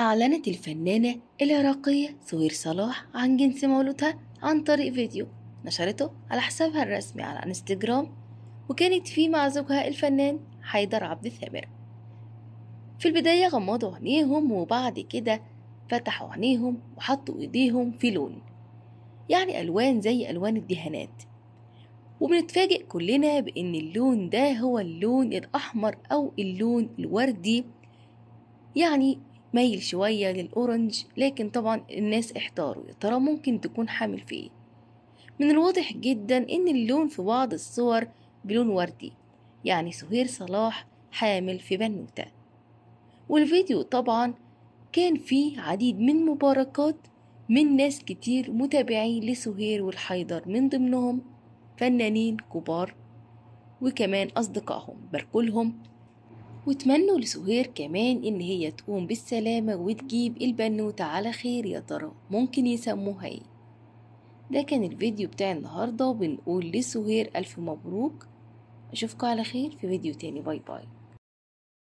أعلنت الفنانة العراقية سوير صلاح عن جنس مولودها عن طريق فيديو نشرته على حسابها الرسمي على انستجرام وكانت فيه مع زوجها الفنان حيدر عبد الثامر في البداية غمضوا عينيهم وبعد كده فتحوا عينيهم وحطوا ايديهم في لون يعني ألوان زي ألوان الدهانات وبنتفاجئ كلنا بأن اللون ده هو اللون الأحمر أو اللون الوردي يعني ميل شوية للأورنج لكن طبعا الناس احتاروا يا ترى ممكن تكون حامل في ايه من الواضح جدا ان اللون في بعض الصور بلون وردي يعني سهير صلاح حامل في بنوتة والفيديو طبعا كان فيه عديد من مباركات من ناس كتير متابعين لسهير والحيدر من ضمنهم فنانين كبار وكمان أصدقائهم بركلهم واتمنوا لسهير كمان إن هي تقوم بالسلامة وتجيب البنوتة على خير يا ترى ممكن يسموها إيه ده كان الفيديو بتاع النهاردة وبنقول لسهير ألف مبروك أشوفكم على خير في فيديو تاني باي باي